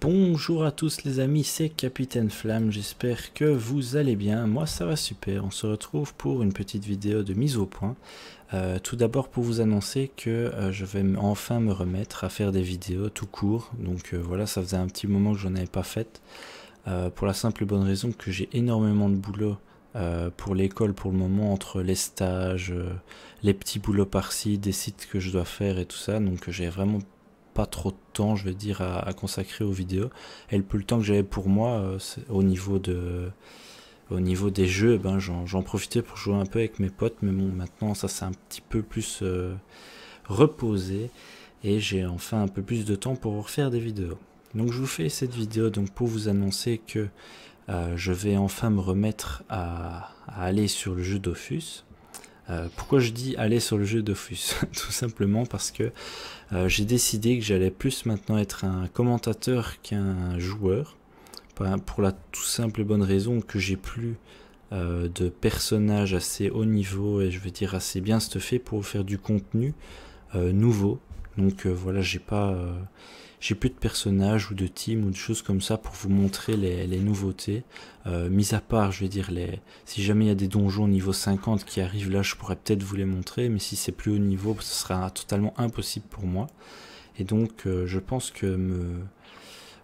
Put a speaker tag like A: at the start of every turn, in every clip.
A: Bonjour à tous les amis, c'est Capitaine Flamme, j'espère que vous allez bien, moi ça va super, on se retrouve pour une petite vidéo de mise au point. Euh, tout d'abord pour vous annoncer que euh, je vais enfin me remettre à faire des vidéos tout court, donc euh, voilà ça faisait un petit moment que n'en avais pas fait, pour la simple et bonne raison que j'ai énormément de boulot pour l'école pour le moment entre les stages, les petits boulots par-ci, des sites que je dois faire et tout ça. Donc j'ai vraiment trop de temps, je vais dire, à, consacrer aux vidéos. Et le plus le temps que j'avais pour moi, euh, au niveau de au niveau des jeux, eh ben j'en profitais pour jouer un peu avec mes potes, mais bon, maintenant ça s'est un petit peu plus euh, reposé et j'ai enfin un peu plus de temps pour refaire des vidéos. Donc je vous fais cette vidéo donc pour vous annoncer que euh, je vais enfin me remettre à, aller sur le jeu d'offus euh, pourquoi je dis aller sur le jeu d'Office Tout simplement parce que euh, j'ai décidé que j'allais plus maintenant être un commentateur qu'un joueur, pour la tout simple et bonne raison que j'ai plus euh, de personnages assez haut niveau et je veux dire assez bien stuffé pour faire du contenu nouveau. Donc voilà, j'ai pas j'ai plus de personnages ou de teams ou de choses comme ça pour vous montrer les, nouveautés. Euh, mis à part, je vais dire, les, si jamais il y a des donjons niveau 50 qui arrivent là, je pourrais peut-être vous les montrer, mais si c'est plus haut niveau, ce sera totalement impossible pour moi. Et donc, euh, je pense que me,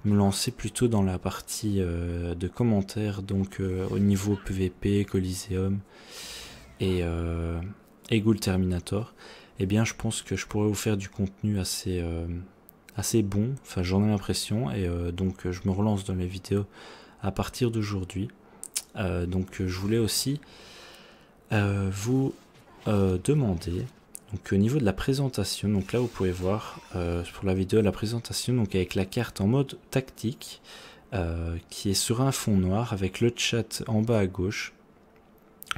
A: me lancer plutôt dans la partie euh, de commentaires, donc euh, au niveau PVP, Coliseum et, et Ghoul Terminator, eh bien, je pense que je pourrais vous faire du contenu assez assez bon, enfin j'en ai l'impression, et euh, donc je me relance dans les vidéos à partir d'aujourd'hui. Euh, donc je voulais aussi euh, vous demander, donc au niveau de la présentation, donc là vous pouvez voir pour la vidéo la présentation, donc avec la carte en mode tactique, qui est sur un fond noir avec le chat en bas à gauche,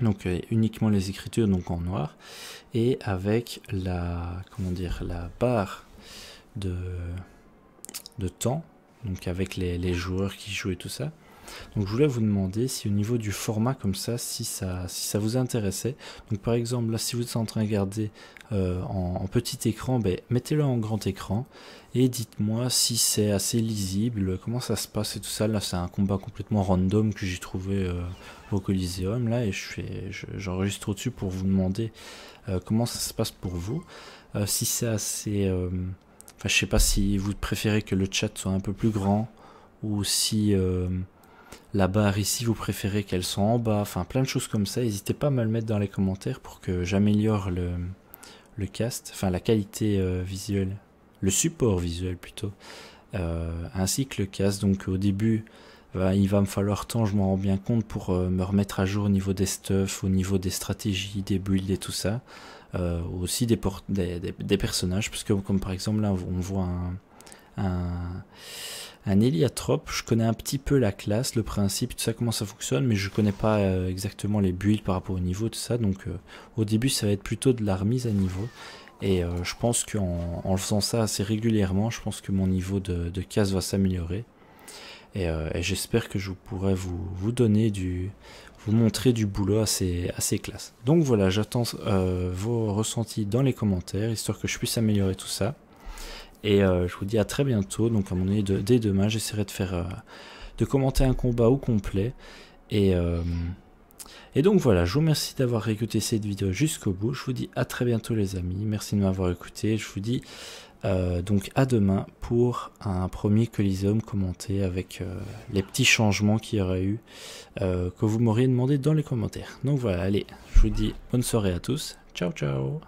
A: donc uniquement les écritures donc en noir, et avec la, comment dire, la barre de, de temps, donc avec les, joueurs qui jouent et tout ça. Donc je voulais vous demander si au niveau du format comme ça, si ça, si ça vous intéressait. Donc par exemple là, si vous êtes en train de regarder euh, en, petit écran, ben, mettez-le en grand écran et dites-moi si c'est assez lisible, comment ça se passe et tout ça. Là c'est un combat complètement random que j'ai trouvé euh, au Coliseum là et j'enregistre je au-dessus pour vous demander euh, comment ça se passe pour vous. si c'est assez Enfin, je sais pas si vous préférez que le chat soit un peu plus grand ou si euh, la barre ici vous préférez qu'elle soit en bas. Enfin, plein de choses comme ça. N'hésitez pas à me le mettre dans les commentaires pour que j'améliore le, le cast, enfin la qualité euh, visuelle, le support visuel plutôt, euh, ainsi que le cast. Donc au début, bah, il va me falloir temps, je m'en rends bien compte, pour euh, me remettre à jour au niveau des stuffs, au niveau des stratégies, des builds et tout ça. Euh, aussi des, des, des, personnages, parce que comme par exemple là, on voit un, un, un héliatrope, je connais un petit peu la classe, le principe, tout ça, comment ça fonctionne, mais je connais pas euh, exactement les builds par rapport au niveau, tout ça, donc au début ça va être plutôt de la remise à niveau. Et je pense qu'en en faisant ça assez régulièrement, je pense que mon niveau de, casse va s'améliorer. Euh, et, j'espère que je pourrai vous, vous donner du, vous montrer du boulot assez, assez classe. Donc voilà, j'attends euh, vos ressentis dans les commentaires, histoire que je puisse améliorer tout ça. Et euh, je vous dis à très bientôt. Donc à mon avis, dès demain, j'essaierai de faire, de commenter un combat au complet. Et, et donc voilà, je vous remercie d'avoir écouté cette vidéo jusqu'au bout. Je vous dis à très bientôt les amis. Merci de m'avoir écouté. Je vous dis euh, donc à demain pour un premier Coliseum commenté avec euh, les petits changements qu'il y aurait eu euh, que vous m'auriez demandé dans les commentaires. Donc voilà, allez, je vous dis bonne soirée à tous. Ciao ciao